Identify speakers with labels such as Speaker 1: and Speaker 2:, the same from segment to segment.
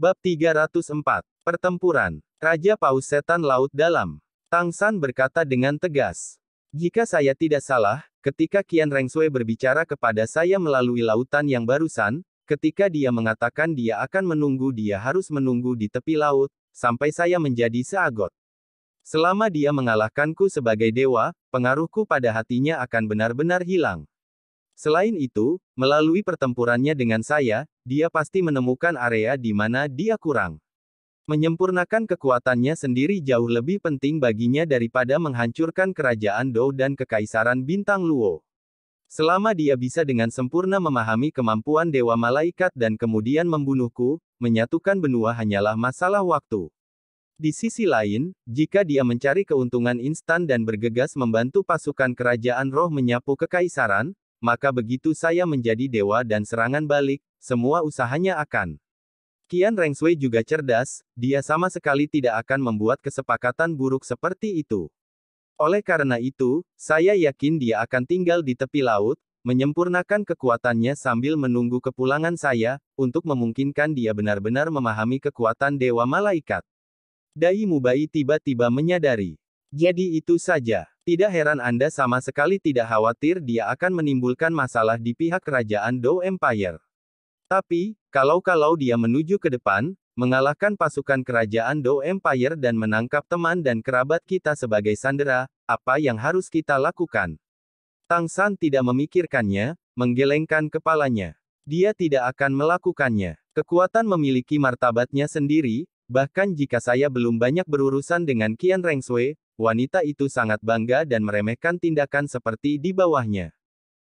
Speaker 1: Bab 304. Pertempuran. Raja Paus Setan Laut Dalam. Tang San berkata dengan tegas. Jika saya tidak salah, ketika Kian Rengsue berbicara kepada saya melalui lautan yang barusan, ketika dia mengatakan dia akan menunggu dia harus menunggu di tepi laut, sampai saya menjadi seagot. Selama dia mengalahkanku sebagai dewa, pengaruhku pada hatinya akan benar-benar hilang. Selain itu, melalui pertempurannya dengan saya, dia pasti menemukan area di mana dia kurang. Menyempurnakan kekuatannya sendiri jauh lebih penting baginya daripada menghancurkan kerajaan Dou dan kekaisaran bintang Luo. Selama dia bisa dengan sempurna memahami kemampuan dewa malaikat dan kemudian membunuhku, menyatukan benua hanyalah masalah waktu. Di sisi lain, jika dia mencari keuntungan instan dan bergegas membantu pasukan kerajaan roh menyapu kekaisaran, maka begitu saya menjadi dewa dan serangan balik, semua usahanya akan. Kian Rengswei juga cerdas, dia sama sekali tidak akan membuat kesepakatan buruk seperti itu. Oleh karena itu, saya yakin dia akan tinggal di tepi laut, menyempurnakan kekuatannya sambil menunggu kepulangan saya, untuk memungkinkan dia benar-benar memahami kekuatan Dewa Malaikat. Dai Mubai tiba-tiba menyadari. Jadi itu saja. Tidak heran Anda sama sekali tidak khawatir dia akan menimbulkan masalah di pihak kerajaan Dou Empire. Tapi, kalau-kalau dia menuju ke depan, mengalahkan pasukan kerajaan Dou Empire dan menangkap teman dan kerabat kita sebagai sandera, apa yang harus kita lakukan? Tang San tidak memikirkannya, menggelengkan kepalanya. Dia tidak akan melakukannya. Kekuatan memiliki martabatnya sendiri, bahkan jika saya belum banyak berurusan dengan Qian Rengsui, wanita itu sangat bangga dan meremehkan tindakan seperti di bawahnya.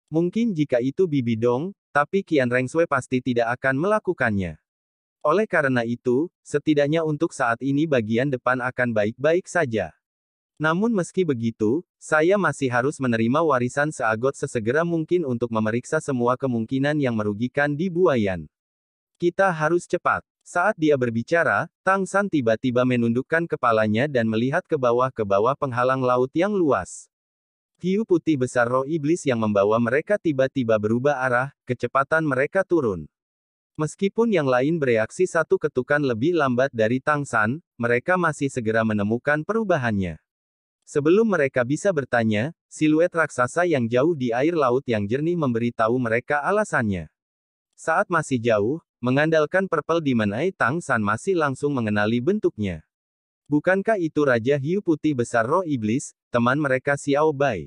Speaker 1: Mungkin jika itu bibi dong, tapi Qian Rengswe pasti tidak akan melakukannya. Oleh karena itu, setidaknya untuk saat ini bagian depan akan baik-baik saja. Namun meski begitu, saya masih harus menerima warisan seagot sesegera mungkin untuk memeriksa semua kemungkinan yang merugikan di Buayan. Kita harus cepat. Saat dia berbicara, Tang San tiba-tiba menundukkan kepalanya dan melihat ke bawah ke bawah penghalang laut yang luas. Hiu putih besar roh iblis yang membawa mereka tiba-tiba berubah arah, kecepatan mereka turun. Meskipun yang lain bereaksi satu ketukan lebih lambat dari Tang San, mereka masih segera menemukan perubahannya. Sebelum mereka bisa bertanya, siluet raksasa yang jauh di air laut yang jernih memberi tahu mereka alasannya. Saat masih jauh, Mengandalkan purple demon eye Tang San masih langsung mengenali bentuknya. Bukankah itu Raja Hiu Putih Besar Roh Iblis, teman mereka Xiao Bai?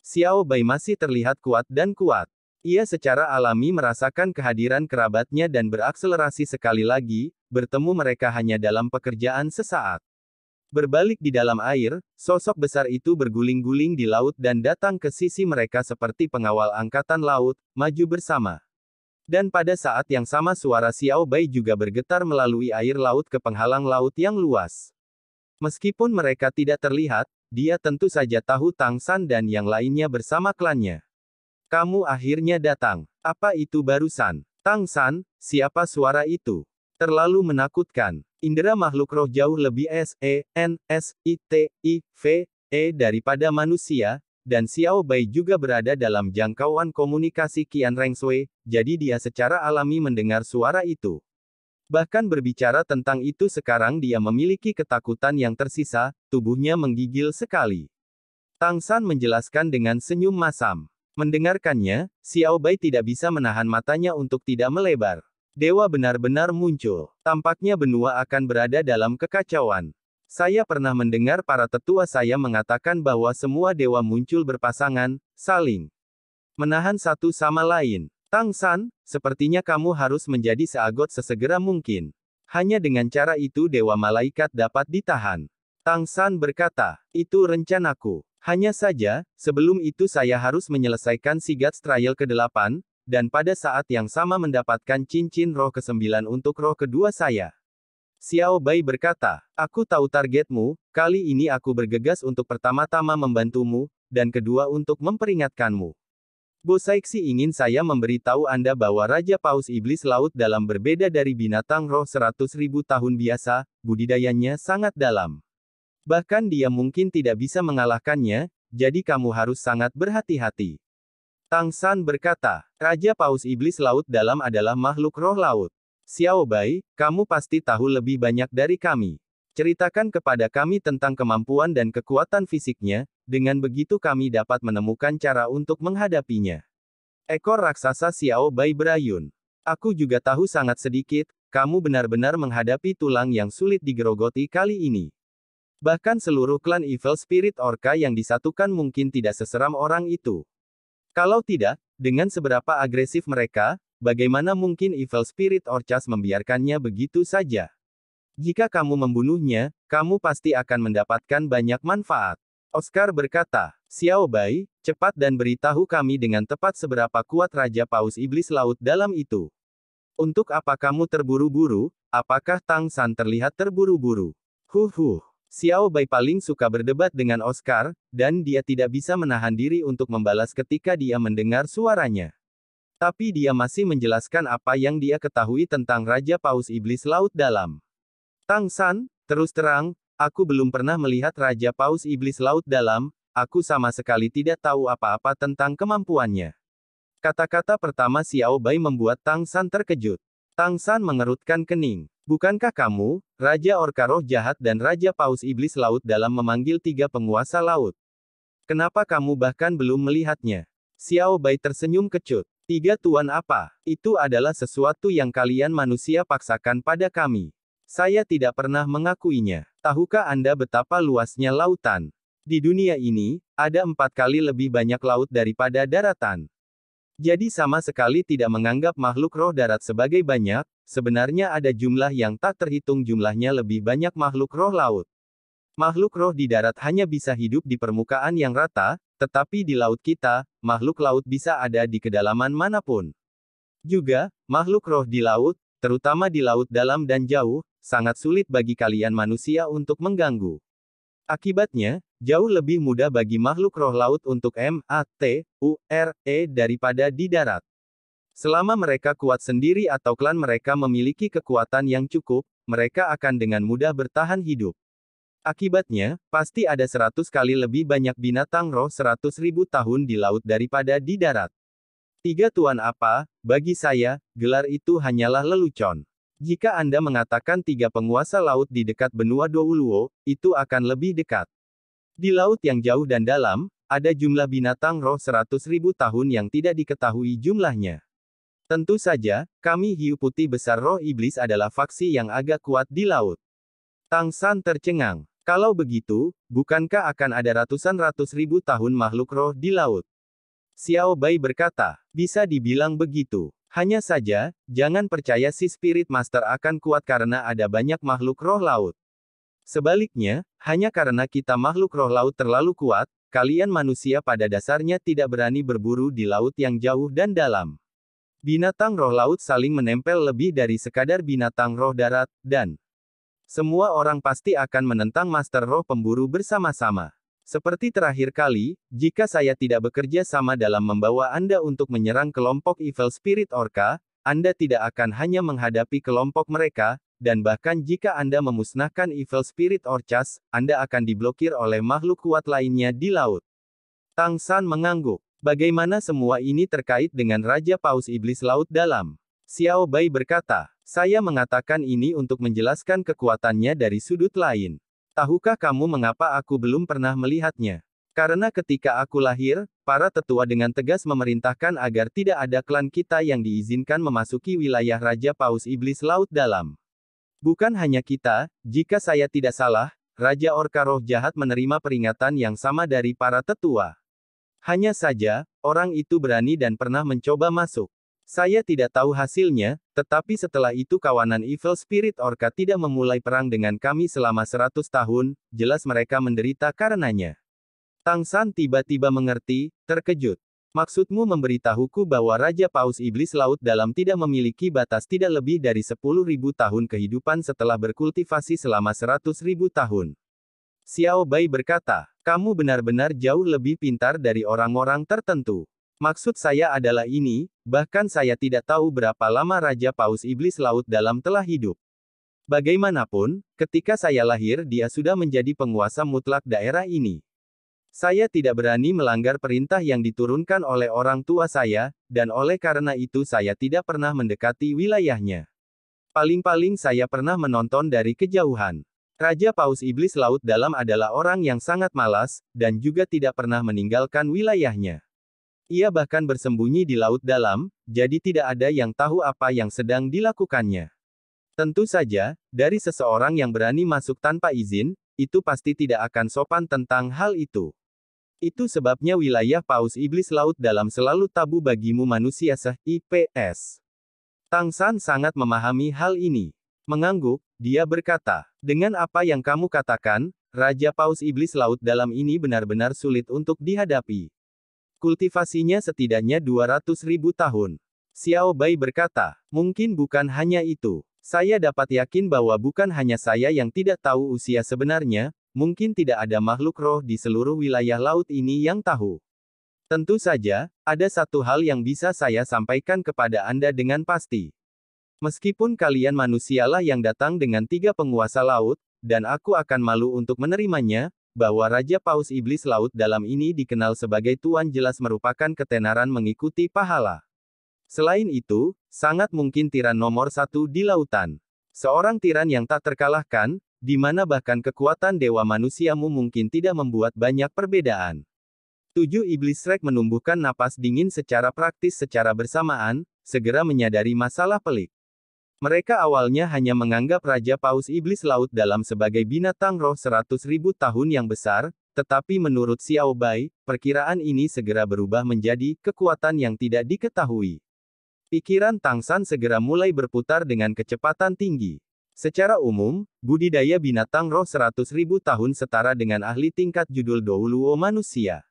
Speaker 1: Xiao Bai masih terlihat kuat dan kuat. Ia secara alami merasakan kehadiran kerabatnya dan berakselerasi sekali lagi, bertemu mereka hanya dalam pekerjaan sesaat. Berbalik di dalam air, sosok besar itu berguling-guling di laut dan datang ke sisi mereka seperti pengawal angkatan laut, maju bersama. Dan pada saat yang sama suara Xiao Bai juga bergetar melalui air laut ke penghalang laut yang luas. Meskipun mereka tidak terlihat, dia tentu saja tahu Tang San dan yang lainnya bersama klannya. Kamu akhirnya datang. Apa itu barusan? Tang San, siapa suara itu? Terlalu menakutkan. Indera makhluk roh jauh lebih S, E, N, S, I, T, I, V, E daripada manusia, dan Xiao Bai juga berada dalam jangkauan komunikasi Qian Rengsui, jadi dia secara alami mendengar suara itu. Bahkan berbicara tentang itu sekarang dia memiliki ketakutan yang tersisa, tubuhnya menggigil sekali. Tang San menjelaskan dengan senyum masam. Mendengarkannya, Xiao Bai tidak bisa menahan matanya untuk tidak melebar. Dewa benar-benar muncul. Tampaknya benua akan berada dalam kekacauan. Saya pernah mendengar para tetua saya mengatakan bahwa semua dewa muncul berpasangan, saling menahan satu sama lain. Tang San, sepertinya kamu harus menjadi seagot sesegera mungkin. Hanya dengan cara itu dewa malaikat dapat ditahan. Tang San berkata, itu rencanaku. Hanya saja, sebelum itu saya harus menyelesaikan Sigat Trial ke-8, dan pada saat yang sama mendapatkan cincin roh ke-9 untuk roh kedua saya. Xiao Bai berkata, Aku tahu targetmu, kali ini aku bergegas untuk pertama-tama membantumu, dan kedua untuk memperingatkanmu. Bosaiksi ingin saya memberitahu Anda bahwa Raja Paus Iblis Laut dalam berbeda dari binatang roh 100.000 tahun biasa, budidayanya sangat dalam. Bahkan dia mungkin tidak bisa mengalahkannya, jadi kamu harus sangat berhati-hati. Tang San berkata, Raja Paus Iblis Laut dalam adalah makhluk roh laut. Xiao Bai, kamu pasti tahu lebih banyak dari kami. Ceritakan kepada kami tentang kemampuan dan kekuatan fisiknya, dengan begitu kami dapat menemukan cara untuk menghadapinya. Ekor raksasa Xiao Bai berayun. Aku juga tahu sangat sedikit, kamu benar-benar menghadapi tulang yang sulit digerogoti kali ini. Bahkan seluruh klan Evil Spirit Orca yang disatukan mungkin tidak seseram orang itu. Kalau tidak, dengan seberapa agresif mereka, Bagaimana mungkin evil spirit Orcas membiarkannya begitu saja? Jika kamu membunuhnya, kamu pasti akan mendapatkan banyak manfaat. Oscar berkata, Xiao Bai, cepat dan beritahu kami dengan tepat seberapa kuat Raja Paus Iblis Laut dalam itu. Untuk apa kamu terburu-buru, apakah Tang San terlihat terburu-buru? Huh huh. Xiao Bai paling suka berdebat dengan Oscar, dan dia tidak bisa menahan diri untuk membalas ketika dia mendengar suaranya. Tapi dia masih menjelaskan apa yang dia ketahui tentang Raja Paus Iblis Laut Dalam. Tang San, terus terang, aku belum pernah melihat Raja Paus Iblis Laut Dalam, aku sama sekali tidak tahu apa-apa tentang kemampuannya. Kata-kata pertama Xiao Bai membuat Tang San terkejut. Tang San mengerutkan kening. Bukankah kamu, Raja Orka Roh Jahat dan Raja Paus Iblis Laut dalam memanggil tiga penguasa laut? Kenapa kamu bahkan belum melihatnya? Xiao Bai tersenyum kecut. Tiga tuan apa? Itu adalah sesuatu yang kalian manusia paksakan pada kami. Saya tidak pernah mengakuinya. Tahukah Anda betapa luasnya lautan? Di dunia ini, ada empat kali lebih banyak laut daripada daratan. Jadi sama sekali tidak menganggap makhluk roh darat sebagai banyak, sebenarnya ada jumlah yang tak terhitung jumlahnya lebih banyak makhluk roh laut. Makhluk roh di darat hanya bisa hidup di permukaan yang rata, tetapi di laut kita, makhluk laut bisa ada di kedalaman manapun. Juga, makhluk roh di laut, terutama di laut dalam dan jauh, sangat sulit bagi kalian manusia untuk mengganggu. Akibatnya, jauh lebih mudah bagi makhluk roh laut untuk M, A, T, U, R, E daripada di darat. Selama mereka kuat sendiri atau klan mereka memiliki kekuatan yang cukup, mereka akan dengan mudah bertahan hidup. Akibatnya, pasti ada seratus kali lebih banyak binatang roh seratus ribu tahun di laut daripada di darat. Tiga tuan apa, bagi saya, gelar itu hanyalah lelucon. Jika Anda mengatakan tiga penguasa laut di dekat benua Douluo, itu akan lebih dekat. Di laut yang jauh dan dalam, ada jumlah binatang roh seratus ribu tahun yang tidak diketahui jumlahnya. Tentu saja, kami hiu putih besar roh iblis adalah faksi yang agak kuat di laut. Tang San tercengang. Kalau begitu, bukankah akan ada ratusan-ratus ribu tahun makhluk roh di laut? Xiao Bai berkata, bisa dibilang begitu. Hanya saja, jangan percaya si Spirit Master akan kuat karena ada banyak makhluk roh laut. Sebaliknya, hanya karena kita makhluk roh laut terlalu kuat, kalian manusia pada dasarnya tidak berani berburu di laut yang jauh dan dalam. Binatang roh laut saling menempel lebih dari sekadar binatang roh darat, dan semua orang pasti akan menentang Master Roh Pemburu bersama-sama. Seperti terakhir kali, jika saya tidak bekerja sama dalam membawa Anda untuk menyerang kelompok Evil Spirit Orca, Anda tidak akan hanya menghadapi kelompok mereka, dan bahkan jika Anda memusnahkan Evil Spirit Orcas, Anda akan diblokir oleh makhluk kuat lainnya di laut. Tang San mengangguk. Bagaimana semua ini terkait dengan Raja Paus Iblis Laut Dalam? Xiao Bai berkata, saya mengatakan ini untuk menjelaskan kekuatannya dari sudut lain. Tahukah kamu mengapa aku belum pernah melihatnya? Karena ketika aku lahir, para tetua dengan tegas memerintahkan agar tidak ada klan kita yang diizinkan memasuki wilayah Raja Paus Iblis Laut Dalam. Bukan hanya kita, jika saya tidak salah, Raja Orka Roh Jahat menerima peringatan yang sama dari para tetua. Hanya saja, orang itu berani dan pernah mencoba masuk. Saya tidak tahu hasilnya, tetapi setelah itu kawanan Evil Spirit Orca tidak memulai perang dengan kami selama seratus tahun, jelas mereka menderita karenanya. Tang San tiba-tiba mengerti, terkejut. Maksudmu memberitahuku bahwa Raja Paus Iblis Laut Dalam tidak memiliki batas tidak lebih dari sepuluh ribu tahun kehidupan setelah berkultivasi selama seratus ribu tahun. Xiao Bai berkata, kamu benar-benar jauh lebih pintar dari orang-orang tertentu. Maksud saya adalah ini, bahkan saya tidak tahu berapa lama Raja Paus Iblis Laut Dalam telah hidup. Bagaimanapun, ketika saya lahir dia sudah menjadi penguasa mutlak daerah ini. Saya tidak berani melanggar perintah yang diturunkan oleh orang tua saya, dan oleh karena itu saya tidak pernah mendekati wilayahnya. Paling-paling saya pernah menonton dari kejauhan. Raja Paus Iblis Laut Dalam adalah orang yang sangat malas, dan juga tidak pernah meninggalkan wilayahnya. Ia bahkan bersembunyi di laut dalam, jadi tidak ada yang tahu apa yang sedang dilakukannya. Tentu saja, dari seseorang yang berani masuk tanpa izin, itu pasti tidak akan sopan tentang hal itu. Itu sebabnya wilayah paus iblis laut dalam selalu tabu bagimu manusia seh, IPS. Tang San sangat memahami hal ini. Mengangguk, dia berkata, dengan apa yang kamu katakan, Raja Paus Iblis Laut dalam ini benar-benar sulit untuk dihadapi. Kultivasinya setidaknya 200 ribu tahun. Xiao Bai berkata, mungkin bukan hanya itu. Saya dapat yakin bahwa bukan hanya saya yang tidak tahu usia sebenarnya, mungkin tidak ada makhluk roh di seluruh wilayah laut ini yang tahu. Tentu saja, ada satu hal yang bisa saya sampaikan kepada Anda dengan pasti. Meskipun kalian manusialah yang datang dengan tiga penguasa laut, dan aku akan malu untuk menerimanya, bahwa Raja Paus Iblis Laut dalam ini dikenal sebagai Tuan jelas merupakan ketenaran mengikuti pahala. Selain itu, sangat mungkin tiran nomor satu di lautan. Seorang tiran yang tak terkalahkan, di mana bahkan kekuatan dewa manusiamu mungkin tidak membuat banyak perbedaan. Tujuh iblis rek menumbuhkan napas dingin secara praktis secara bersamaan, segera menyadari masalah pelik. Mereka awalnya hanya menganggap Raja Paus Iblis Laut Dalam sebagai binatang roh 100.000 tahun yang besar, tetapi menurut Xiao Bai, perkiraan ini segera berubah menjadi kekuatan yang tidak diketahui. Pikiran Tang San segera mulai berputar dengan kecepatan tinggi. Secara umum, budidaya binatang roh 100.000 tahun setara dengan ahli tingkat judul Douluo manusia.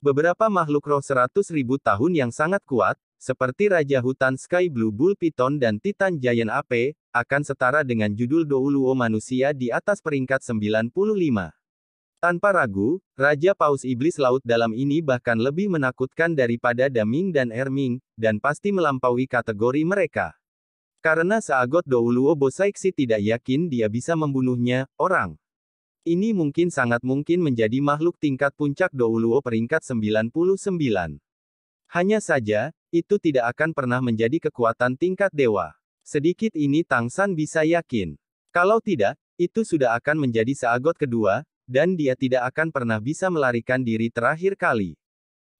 Speaker 1: Beberapa makhluk roh 100.000 tahun yang sangat kuat, seperti Raja Hutan Sky Blue Bull Python dan Titan Giant AP, akan setara dengan judul Douluo Manusia di atas peringkat 95. Tanpa ragu, Raja Paus Iblis Laut dalam ini bahkan lebih menakutkan daripada Daming dan Erming, dan pasti melampaui kategori mereka. Karena seagot Douluo Bosaiksi tidak yakin dia bisa membunuhnya, orang. Ini mungkin sangat mungkin menjadi makhluk tingkat puncak Douluo peringkat 99. Hanya saja, itu tidak akan pernah menjadi kekuatan tingkat dewa. Sedikit ini Tang San bisa yakin. Kalau tidak, itu sudah akan menjadi seagot kedua, dan dia tidak akan pernah bisa melarikan diri terakhir kali.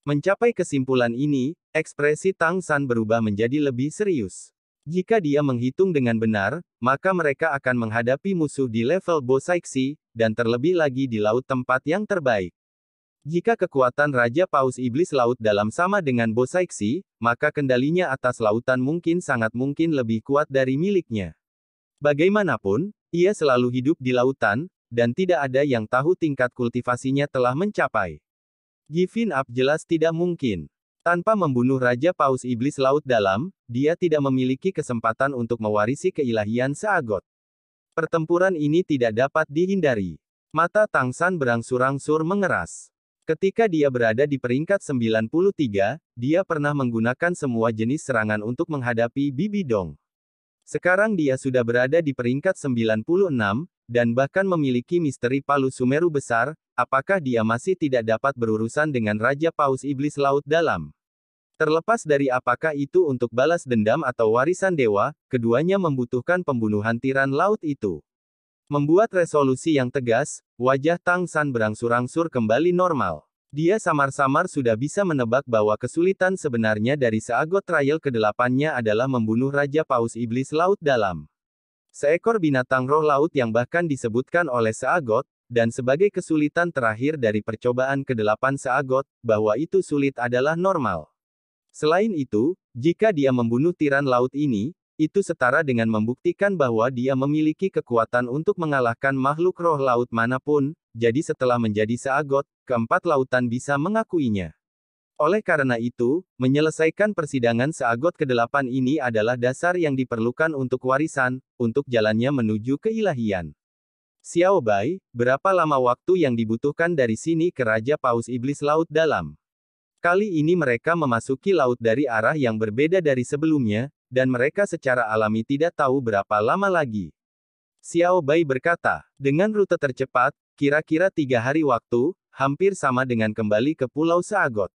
Speaker 1: Mencapai kesimpulan ini, ekspresi Tang San berubah menjadi lebih serius. Jika dia menghitung dengan benar, maka mereka akan menghadapi musuh di level Bosaiksi, dan terlebih lagi di laut tempat yang terbaik. Jika kekuatan Raja Paus Iblis Laut dalam sama dengan Bosaiksi, maka kendalinya atas lautan mungkin sangat mungkin lebih kuat dari miliknya. Bagaimanapun, ia selalu hidup di lautan, dan tidak ada yang tahu tingkat kultivasinya telah mencapai. Givin up jelas tidak mungkin. Tanpa membunuh Raja Paus Iblis Laut Dalam, dia tidak memiliki kesempatan untuk mewarisi keilahian Seagot. Pertempuran ini tidak dapat dihindari. Mata Tang San berangsur-angsur mengeras. Ketika dia berada di peringkat 93, dia pernah menggunakan semua jenis serangan untuk menghadapi Bibi Dong. Sekarang dia sudah berada di peringkat 96, dan bahkan memiliki misteri palu Sumeru besar, apakah dia masih tidak dapat berurusan dengan Raja Paus Iblis Laut Dalam? Terlepas dari apakah itu untuk balas dendam atau warisan dewa, keduanya membutuhkan pembunuhan tiran laut itu. Membuat resolusi yang tegas, wajah Tang San berangsur-angsur kembali normal. Dia samar-samar sudah bisa menebak bahwa kesulitan sebenarnya dari Seagot Trial kedelapannya adalah membunuh Raja Paus Iblis Laut Dalam. Seekor binatang roh laut yang bahkan disebutkan oleh Seagot, dan sebagai kesulitan terakhir dari percobaan kedelapan Seagot, bahwa itu sulit adalah normal. Selain itu, jika dia membunuh tiran laut ini, itu setara dengan membuktikan bahwa dia memiliki kekuatan untuk mengalahkan makhluk roh laut manapun, jadi setelah menjadi seagot, keempat lautan bisa mengakuinya. Oleh karena itu, menyelesaikan persidangan seagot ke-8 ini adalah dasar yang diperlukan untuk warisan, untuk jalannya menuju keilahian. Xiao Bai, berapa lama waktu yang dibutuhkan dari sini ke Raja Paus Iblis Laut Dalam? Kali ini mereka memasuki laut dari arah yang berbeda dari sebelumnya, dan mereka secara alami tidak tahu berapa lama lagi. Xiao Bai berkata, dengan rute tercepat, kira-kira tiga hari waktu, hampir sama dengan kembali ke Pulau Seagot.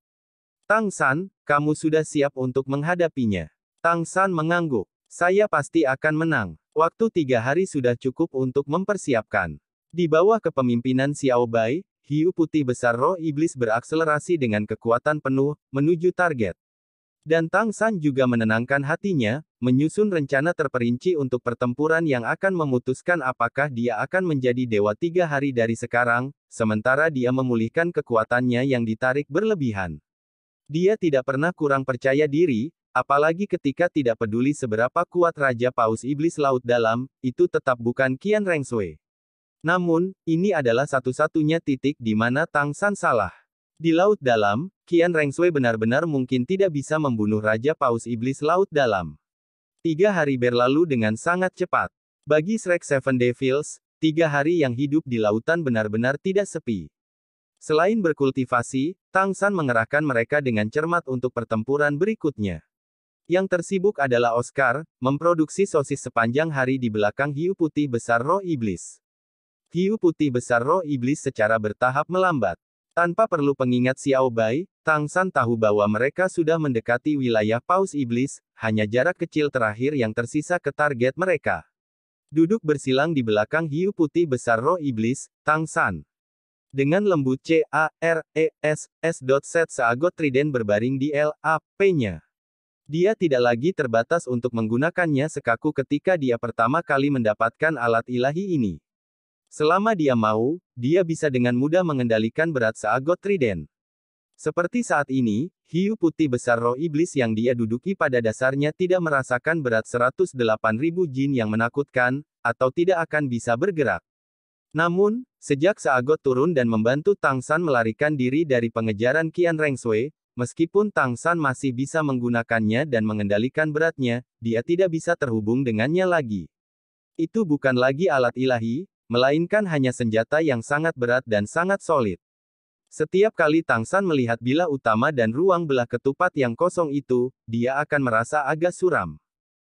Speaker 1: Tang San, kamu sudah siap untuk menghadapinya. Tang San mengangguk. Saya pasti akan menang. Waktu tiga hari sudah cukup untuk mempersiapkan. Di bawah kepemimpinan Xiao Bai, hiu putih besar roh iblis berakselerasi dengan kekuatan penuh, menuju target. Dan Tang San juga menenangkan hatinya, menyusun rencana terperinci untuk pertempuran yang akan memutuskan apakah dia akan menjadi dewa tiga hari dari sekarang, sementara dia memulihkan kekuatannya yang ditarik berlebihan. Dia tidak pernah kurang percaya diri, apalagi ketika tidak peduli seberapa kuat Raja Paus Iblis Laut Dalam, itu tetap bukan Qian Reng Sui. Namun, ini adalah satu-satunya titik di mana Tang San salah. Di Laut Dalam, Qian Rengsui benar-benar mungkin tidak bisa membunuh Raja Paus Iblis Laut Dalam. Tiga hari berlalu dengan sangat cepat. Bagi Shrek Seven Devils, tiga hari yang hidup di lautan benar-benar tidak sepi. Selain berkultivasi, Tang San mengerahkan mereka dengan cermat untuk pertempuran berikutnya. Yang tersibuk adalah Oscar, memproduksi sosis sepanjang hari di belakang hiu putih besar roh iblis. Hiu putih besar roh iblis secara bertahap melambat. Tanpa perlu pengingat Xiao Bai, Tang San tahu bahwa mereka sudah mendekati wilayah paus iblis, hanya jarak kecil terakhir yang tersisa ke target mereka. Duduk bersilang di belakang hiu putih besar roh iblis, Tang San. Dengan lembut C, A, R, E, S, S. Set seagot trident berbaring di L, A, P-nya. Dia tidak lagi terbatas untuk menggunakannya sekaku ketika dia pertama kali mendapatkan alat ilahi ini. Selama dia mau, dia bisa dengan mudah mengendalikan berat seagot Trident. Seperti saat ini, hiu putih besar roh iblis yang dia duduki pada dasarnya tidak merasakan berat 108.000 jin yang menakutkan, atau tidak akan bisa bergerak. Namun, sejak seagot turun dan membantu Tang San melarikan diri dari pengejaran Qian Sui, meskipun Tang San masih bisa menggunakannya dan mengendalikan beratnya, dia tidak bisa terhubung dengannya lagi. Itu bukan lagi alat ilahi, melainkan hanya senjata yang sangat berat dan sangat solid. Setiap kali Tang San melihat bilah utama dan ruang belah ketupat yang kosong itu, dia akan merasa agak suram.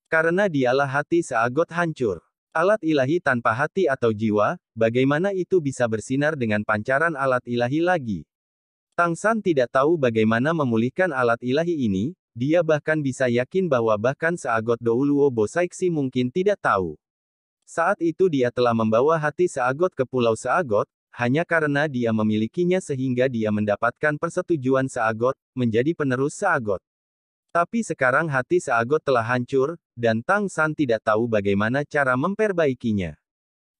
Speaker 1: Karena dialah hati seagot hancur. Alat ilahi tanpa hati atau jiwa, bagaimana itu bisa bersinar dengan pancaran alat ilahi lagi? Tang San tidak tahu bagaimana memulihkan alat ilahi ini, dia bahkan bisa yakin bahwa bahkan Seagot Douluo Bosaiksi mungkin tidak tahu. Saat itu dia telah membawa hati Seagot ke Pulau Seagot, hanya karena dia memilikinya sehingga dia mendapatkan persetujuan Seagot, menjadi penerus Seagot. Tapi sekarang hati Seagot telah hancur, dan Tang San tidak tahu bagaimana cara memperbaikinya.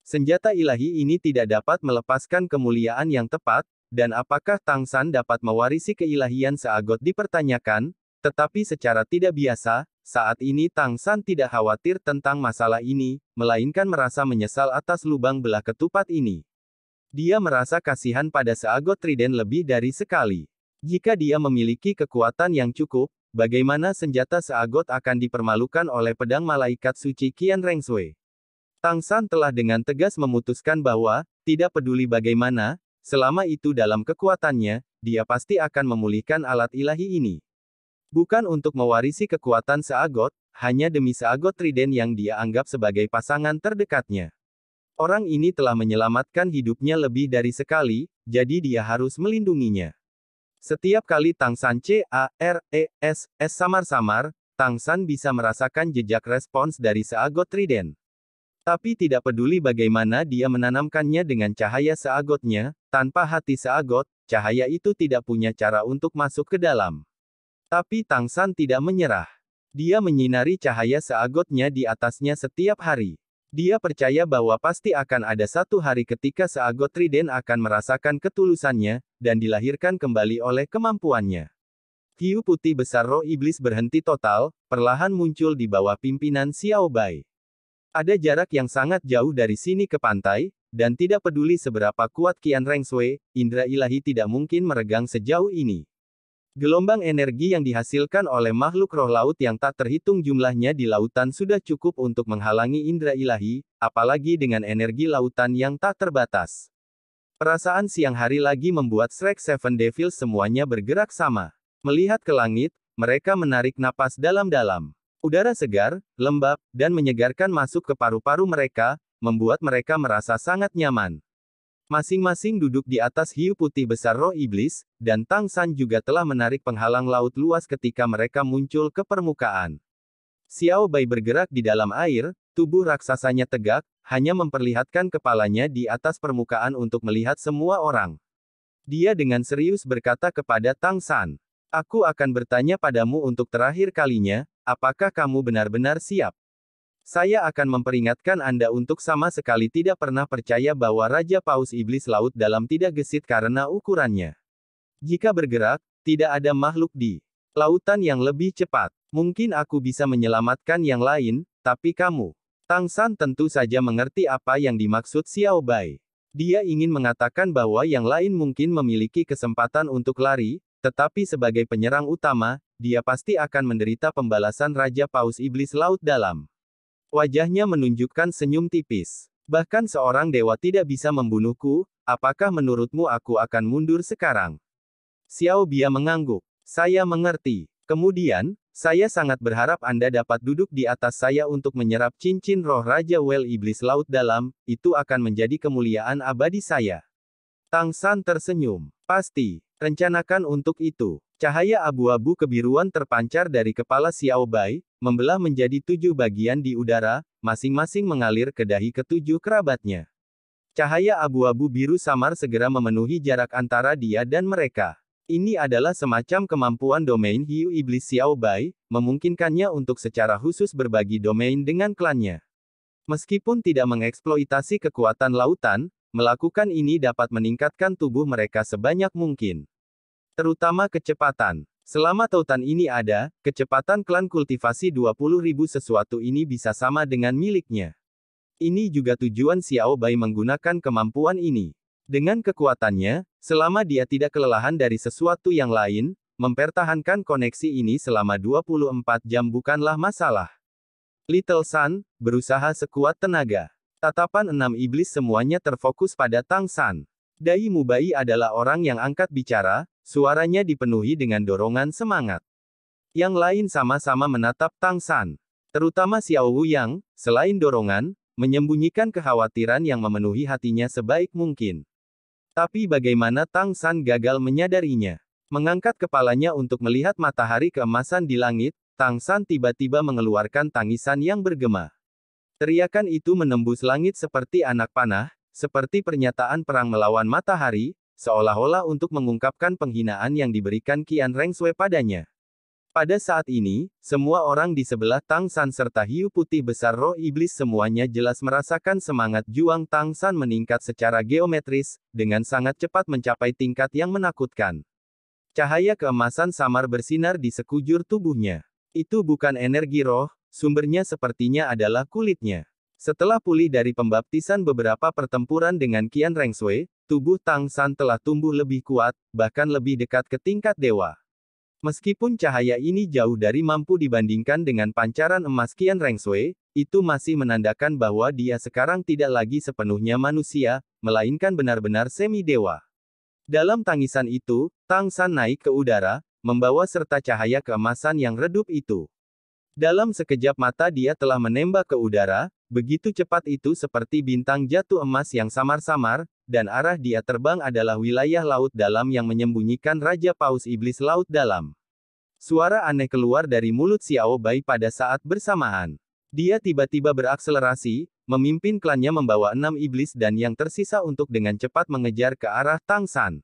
Speaker 1: Senjata ilahi ini tidak dapat melepaskan kemuliaan yang tepat, dan apakah Tang San dapat mewarisi keilahian Seagot dipertanyakan, tetapi secara tidak biasa, saat ini Tang San tidak khawatir tentang masalah ini, melainkan merasa menyesal atas lubang belah ketupat ini. Dia merasa kasihan pada seagot Trident lebih dari sekali. Jika dia memiliki kekuatan yang cukup, bagaimana senjata Seagot akan dipermalukan oleh pedang malaikat suci Qian Sui? Tang San telah dengan tegas memutuskan bahwa, tidak peduli bagaimana, selama itu dalam kekuatannya, dia pasti akan memulihkan alat ilahi ini. Bukan untuk mewarisi kekuatan Seagot, hanya demi Seagot Triden yang dia anggap sebagai pasangan terdekatnya. Orang ini telah menyelamatkan hidupnya lebih dari sekali, jadi dia harus melindunginya. Setiap kali Tang San C, A, R, E, S, S samar-samar, Tang San bisa merasakan jejak respons dari Seagot Triden. Tapi tidak peduli bagaimana dia menanamkannya dengan cahaya Seagotnya, tanpa hati Seagot, cahaya itu tidak punya cara untuk masuk ke dalam. Tapi Tang San tidak menyerah. Dia menyinari cahaya seagotnya di atasnya setiap hari. Dia percaya bahwa pasti akan ada satu hari ketika seagot Triden akan merasakan ketulusannya, dan dilahirkan kembali oleh kemampuannya. Hiu putih besar roh iblis berhenti total, perlahan muncul di bawah pimpinan Xiao Bai. Ada jarak yang sangat jauh dari sini ke pantai, dan tidak peduli seberapa kuat Kian Reng Sui, indra ilahi tidak mungkin meregang sejauh ini. Gelombang energi yang dihasilkan oleh makhluk roh laut yang tak terhitung jumlahnya di lautan sudah cukup untuk menghalangi indera ilahi, apalagi dengan energi lautan yang tak terbatas. Perasaan siang hari lagi membuat Shrek Seven Devils semuanya bergerak sama. Melihat ke langit, mereka menarik napas dalam-dalam. Udara segar, lembab, dan menyegarkan masuk ke paru-paru mereka, membuat mereka merasa sangat nyaman. Masing-masing duduk di atas hiu putih besar roh iblis, dan Tang San juga telah menarik penghalang laut luas ketika mereka muncul ke permukaan. Xiao Bai bergerak di dalam air, tubuh raksasanya tegak, hanya memperlihatkan kepalanya di atas permukaan untuk melihat semua orang. Dia dengan serius berkata kepada Tang San, Aku akan bertanya padamu untuk terakhir kalinya, apakah kamu benar-benar siap? Saya akan memperingatkan Anda untuk sama sekali tidak pernah percaya bahwa Raja Paus Iblis Laut dalam tidak gesit karena ukurannya. Jika bergerak, tidak ada makhluk di lautan yang lebih cepat. Mungkin aku bisa menyelamatkan yang lain, tapi kamu. Tang San tentu saja mengerti apa yang dimaksud Xiao Bai. Dia ingin mengatakan bahwa yang lain mungkin memiliki kesempatan untuk lari, tetapi sebagai penyerang utama, dia pasti akan menderita pembalasan Raja Paus Iblis Laut Dalam. Wajahnya menunjukkan senyum tipis. Bahkan seorang dewa tidak bisa membunuhku, apakah menurutmu aku akan mundur sekarang? Xiao Bia mengangguk. Saya mengerti. Kemudian, saya sangat berharap Anda dapat duduk di atas saya untuk menyerap cincin roh Raja Well Iblis Laut Dalam, itu akan menjadi kemuliaan abadi saya. Tang San tersenyum. Pasti, rencanakan untuk itu. Cahaya abu-abu kebiruan terpancar dari kepala Xiao Bai, membelah menjadi tujuh bagian di udara, masing-masing mengalir ke dahi ketujuh kerabatnya. Cahaya abu-abu biru samar segera memenuhi jarak antara dia dan mereka. Ini adalah semacam kemampuan domain hiu iblis Xiao Bai, memungkinkannya untuk secara khusus berbagi domain dengan klannya. Meskipun tidak mengeksploitasi kekuatan lautan, melakukan ini dapat meningkatkan tubuh mereka sebanyak mungkin. Terutama kecepatan. Selama tautan ini ada, kecepatan klan kultivasi 20.000 sesuatu ini bisa sama dengan miliknya. Ini juga tujuan Xiao Bai menggunakan kemampuan ini. Dengan kekuatannya, selama dia tidak kelelahan dari sesuatu yang lain, mempertahankan koneksi ini selama 24 jam bukanlah masalah. Little Sun, berusaha sekuat tenaga. Tatapan enam iblis semuanya terfokus pada Tang San. Dai Mubai adalah orang yang angkat bicara, Suaranya dipenuhi dengan dorongan semangat. Yang lain sama-sama menatap Tang San. Terutama Xiao Wu Yang, selain dorongan, menyembunyikan kekhawatiran yang memenuhi hatinya sebaik mungkin. Tapi bagaimana Tang San gagal menyadarinya? Mengangkat kepalanya untuk melihat matahari keemasan di langit, Tang San tiba-tiba mengeluarkan tangisan yang bergema. Teriakan itu menembus langit seperti anak panah, seperti pernyataan perang melawan matahari, seolah-olah untuk mengungkapkan penghinaan yang diberikan Qian Rengsue padanya. Pada saat ini, semua orang di sebelah Tang San serta hiu putih besar roh iblis semuanya jelas merasakan semangat juang Tang San meningkat secara geometris, dengan sangat cepat mencapai tingkat yang menakutkan. Cahaya keemasan samar bersinar di sekujur tubuhnya. Itu bukan energi roh, sumbernya sepertinya adalah kulitnya. Setelah pulih dari pembaptisan beberapa pertempuran dengan Qian Rengsui, tubuh Tang San telah tumbuh lebih kuat, bahkan lebih dekat ke tingkat dewa. Meskipun cahaya ini jauh dari mampu dibandingkan dengan pancaran emas Qian Rengsui, itu masih menandakan bahwa dia sekarang tidak lagi sepenuhnya manusia, melainkan benar-benar semi-dewa. Dalam tangisan itu, Tang San naik ke udara, membawa serta cahaya keemasan yang redup itu. Dalam sekejap mata dia telah menembak ke udara, Begitu cepat itu seperti bintang jatuh emas yang samar-samar, dan arah dia terbang adalah wilayah laut dalam yang menyembunyikan Raja Paus Iblis Laut Dalam. Suara aneh keluar dari mulut Xiao Bai pada saat bersamaan. Dia tiba-tiba berakselerasi, memimpin klannya membawa enam iblis dan yang tersisa untuk dengan cepat mengejar ke arah Tang San.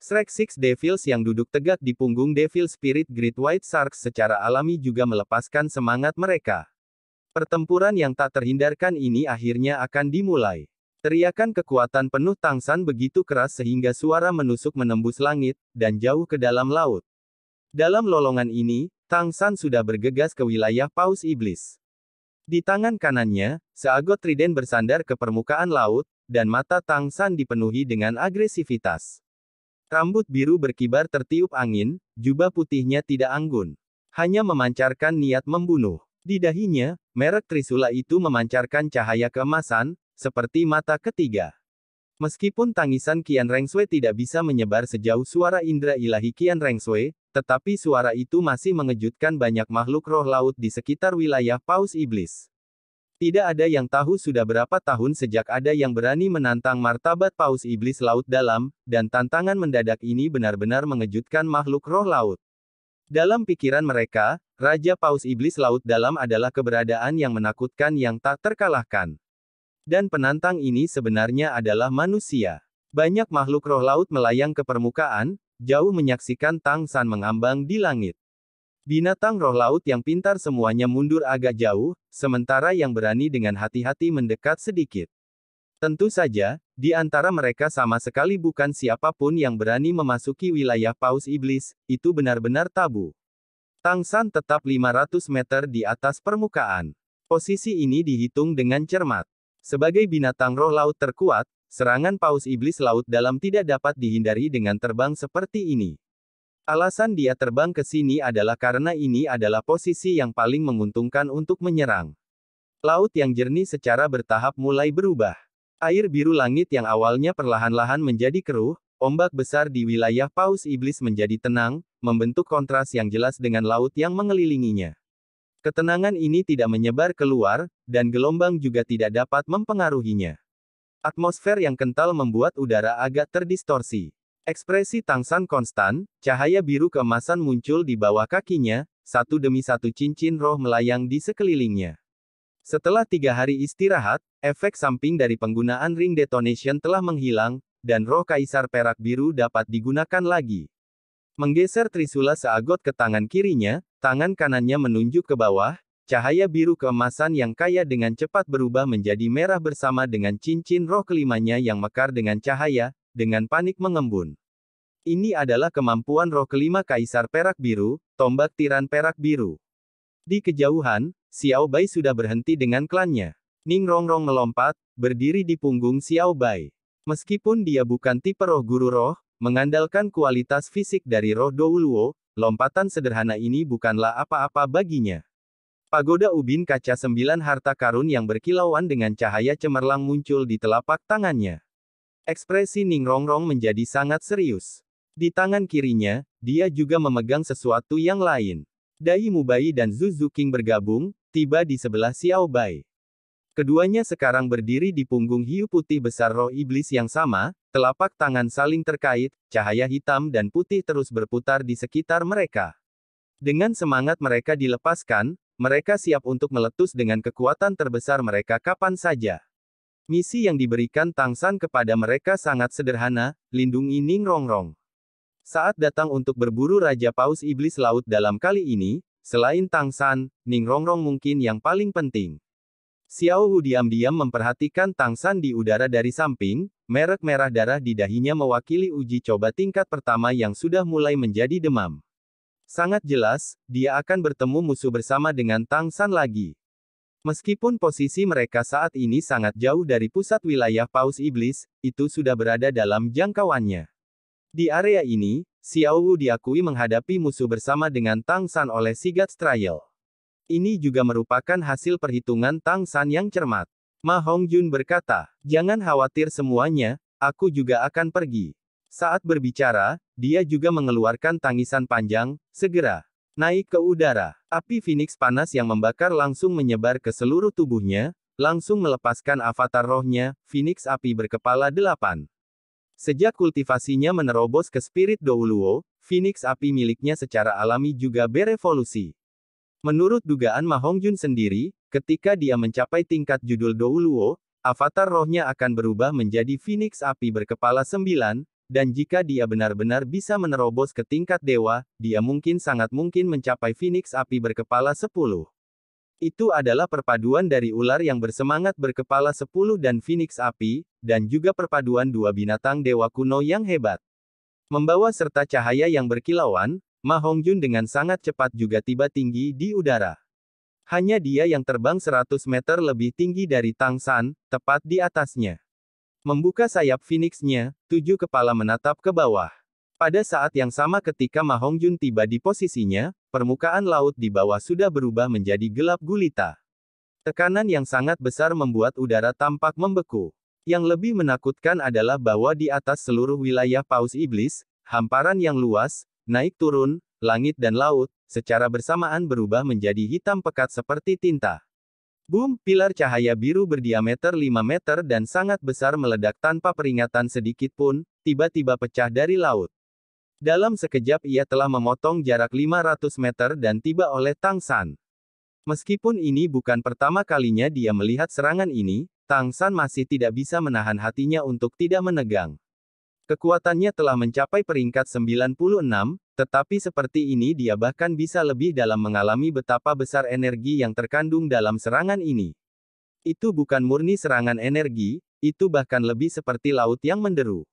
Speaker 1: Shrek Six Devils yang duduk tegak di punggung Devil Spirit Great White Sharks secara alami juga melepaskan semangat mereka. Pertempuran yang tak terhindarkan ini akhirnya akan dimulai. Teriakan kekuatan penuh tangsan begitu keras sehingga suara menusuk menembus langit, dan jauh ke dalam laut. Dalam lolongan ini, Tang San sudah bergegas ke wilayah Paus Iblis. Di tangan kanannya, seagot triden bersandar ke permukaan laut, dan mata Tang San dipenuhi dengan agresivitas. Rambut biru berkibar tertiup angin, jubah putihnya tidak anggun. Hanya memancarkan niat membunuh. Di dahinya, merek Trisula itu memancarkan cahaya keemasan, seperti mata ketiga. Meskipun tangisan Kian Rengswe tidak bisa menyebar sejauh suara indera ilahi Kian Rengswe, tetapi suara itu masih mengejutkan banyak makhluk roh laut di sekitar wilayah Paus Iblis. Tidak ada yang tahu sudah berapa tahun sejak ada yang berani menantang martabat Paus Iblis Laut Dalam, dan tantangan mendadak ini benar-benar mengejutkan makhluk roh laut. Dalam pikiran mereka, Raja Paus Iblis Laut Dalam adalah keberadaan yang menakutkan yang tak terkalahkan. Dan penantang ini sebenarnya adalah manusia. Banyak makhluk roh laut melayang ke permukaan, jauh menyaksikan Tang San mengambang di langit. Binatang roh laut yang pintar semuanya mundur agak jauh, sementara yang berani dengan hati-hati mendekat sedikit. Tentu saja, di antara mereka sama sekali bukan siapapun yang berani memasuki wilayah paus iblis, itu benar-benar tabu. Tang San tetap 500 meter di atas permukaan. Posisi ini dihitung dengan cermat. Sebagai binatang roh laut terkuat, serangan paus iblis laut dalam tidak dapat dihindari dengan terbang seperti ini. Alasan dia terbang ke sini adalah karena ini adalah posisi yang paling menguntungkan untuk menyerang. Laut yang jernih secara bertahap mulai berubah. Air biru langit yang awalnya perlahan-lahan menjadi keruh, ombak besar di wilayah Paus Iblis menjadi tenang, membentuk kontras yang jelas dengan laut yang mengelilinginya. Ketenangan ini tidak menyebar keluar, dan gelombang juga tidak dapat mempengaruhinya. Atmosfer yang kental membuat udara agak terdistorsi. Ekspresi tangsan konstan, cahaya biru keemasan muncul di bawah kakinya, satu demi satu cincin roh melayang di sekelilingnya. Setelah tiga hari istirahat, efek samping dari penggunaan ring detonation telah menghilang, dan roh kaisar perak biru dapat digunakan lagi. Menggeser Trisula seagot ke tangan kirinya, tangan kanannya menunjuk ke bawah, cahaya biru keemasan yang kaya dengan cepat berubah menjadi merah bersama dengan cincin roh kelimanya yang mekar dengan cahaya, dengan panik mengembun. Ini adalah kemampuan roh kelima kaisar perak biru, tombak tiran perak biru. Di kejauhan, Xiao Bai sudah berhenti dengan klannya. Ning Rongrong melompat, berdiri di punggung Xiao Bai. Meskipun dia bukan tipe roh guru roh, mengandalkan kualitas fisik dari roh Douluo, lompatan sederhana ini bukanlah apa-apa baginya. Pagoda ubin kaca sembilan harta karun yang berkilauan dengan cahaya cemerlang muncul di telapak tangannya. Ekspresi Ning Rongrong menjadi sangat serius. Di tangan kirinya, dia juga memegang sesuatu yang lain. Dai Mubai dan Zhu Zuking bergabung, tiba di sebelah Xiao Bai. Keduanya sekarang berdiri di punggung hiu putih besar roh iblis yang sama, telapak tangan saling terkait, cahaya hitam dan putih terus berputar di sekitar mereka. Dengan semangat mereka dilepaskan, mereka siap untuk meletus dengan kekuatan terbesar mereka kapan saja. Misi yang diberikan Tang San kepada mereka sangat sederhana, lindungi Ning Rongrong. -rong. Saat datang untuk berburu Raja Paus Iblis Laut dalam kali ini, selain Tang San, Ning Rongrong mungkin yang paling penting. Xiao Hu diam-diam memperhatikan Tang San di udara dari samping, merek merah darah di dahinya mewakili uji coba tingkat pertama yang sudah mulai menjadi demam. Sangat jelas, dia akan bertemu musuh bersama dengan Tang San lagi. Meskipun posisi mereka saat ini sangat jauh dari pusat wilayah Paus Iblis, itu sudah berada dalam jangkauannya. Di area ini, Xiao Wu diakui menghadapi musuh bersama dengan Tang San oleh Sigat Trial. Ini juga merupakan hasil perhitungan Tang San yang cermat. Ma Jun berkata, jangan khawatir semuanya, aku juga akan pergi. Saat berbicara, dia juga mengeluarkan tangisan panjang, segera naik ke udara. Api Phoenix panas yang membakar langsung menyebar ke seluruh tubuhnya, langsung melepaskan avatar rohnya, Phoenix api berkepala delapan. Sejak kultivasinya menerobos ke spirit Douluo, Phoenix api miliknya secara alami juga berevolusi. Menurut dugaan Mahongjun Jun sendiri, ketika dia mencapai tingkat judul Douluo, avatar rohnya akan berubah menjadi Phoenix api berkepala sembilan, dan jika dia benar-benar bisa menerobos ke tingkat dewa, dia mungkin sangat mungkin mencapai Phoenix api berkepala sepuluh. Itu adalah perpaduan dari ular yang bersemangat berkepala sepuluh dan phoenix api, dan juga perpaduan dua binatang dewa kuno yang hebat. Membawa serta cahaya yang berkilauan, Ma Hongjun dengan sangat cepat juga tiba tinggi di udara. Hanya dia yang terbang 100 meter lebih tinggi dari Tang San, tepat di atasnya. Membuka sayap Phoenix-nya, tujuh kepala menatap ke bawah. Pada saat yang sama ketika Ma Hongjun tiba di posisinya, permukaan laut di bawah sudah berubah menjadi gelap gulita. Tekanan yang sangat besar membuat udara tampak membeku. Yang lebih menakutkan adalah bahwa di atas seluruh wilayah paus iblis, hamparan yang luas, naik turun, langit dan laut, secara bersamaan berubah menjadi hitam pekat seperti tinta. Boom, pilar cahaya biru berdiameter 5 meter dan sangat besar meledak tanpa peringatan sedikit pun, tiba-tiba pecah dari laut. Dalam sekejap ia telah memotong jarak 500 meter dan tiba oleh Tang San. Meskipun ini bukan pertama kalinya dia melihat serangan ini, Tang San masih tidak bisa menahan hatinya untuk tidak menegang. Kekuatannya telah mencapai peringkat 96, tetapi seperti ini dia bahkan bisa lebih dalam mengalami betapa besar energi yang terkandung dalam serangan ini. Itu bukan murni serangan energi, itu bahkan lebih seperti laut yang menderu.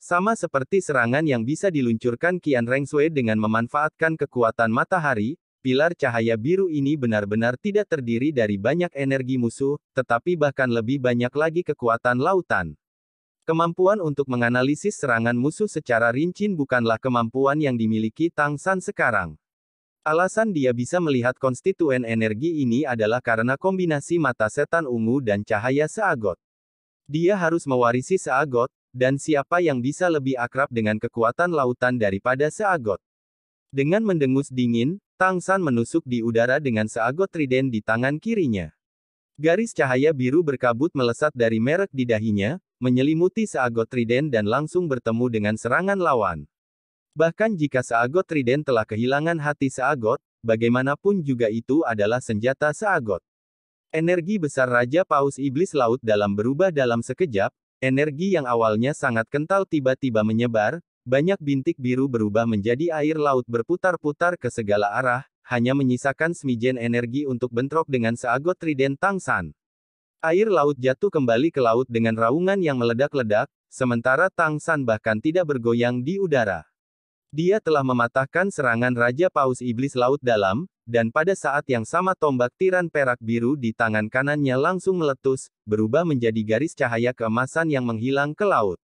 Speaker 1: Sama seperti serangan yang bisa diluncurkan Qian Rengsui dengan memanfaatkan kekuatan matahari, pilar cahaya biru ini benar-benar tidak terdiri dari banyak energi musuh, tetapi bahkan lebih banyak lagi kekuatan lautan. Kemampuan untuk menganalisis serangan musuh secara rinci bukanlah kemampuan yang dimiliki Tang San sekarang. Alasan dia bisa melihat konstituen energi ini adalah karena kombinasi mata setan ungu dan cahaya seagot. Dia harus mewarisi seagot, dan siapa yang bisa lebih akrab dengan kekuatan lautan daripada Seagot? Dengan mendengus dingin, Tang San menusuk di udara dengan Seagot trident di tangan kirinya. Garis cahaya biru berkabut melesat dari merek di dahinya, menyelimuti Seagot trident dan langsung bertemu dengan serangan lawan. Bahkan jika Seagot trident telah kehilangan hati Seagot, bagaimanapun juga itu adalah senjata Seagot. Energi besar Raja Paus Iblis Laut dalam berubah dalam sekejap, Energi yang awalnya sangat kental tiba-tiba menyebar, banyak bintik biru berubah menjadi air laut berputar-putar ke segala arah, hanya menyisakan semijen energi untuk bentrok dengan seagot trident Tang San. Air laut jatuh kembali ke laut dengan raungan yang meledak-ledak, sementara Tang San bahkan tidak bergoyang di udara. Dia telah mematahkan serangan Raja Paus Iblis Laut Dalam, dan pada saat yang sama tombak tiran perak biru di tangan kanannya langsung meletus, berubah menjadi garis cahaya keemasan yang menghilang ke laut.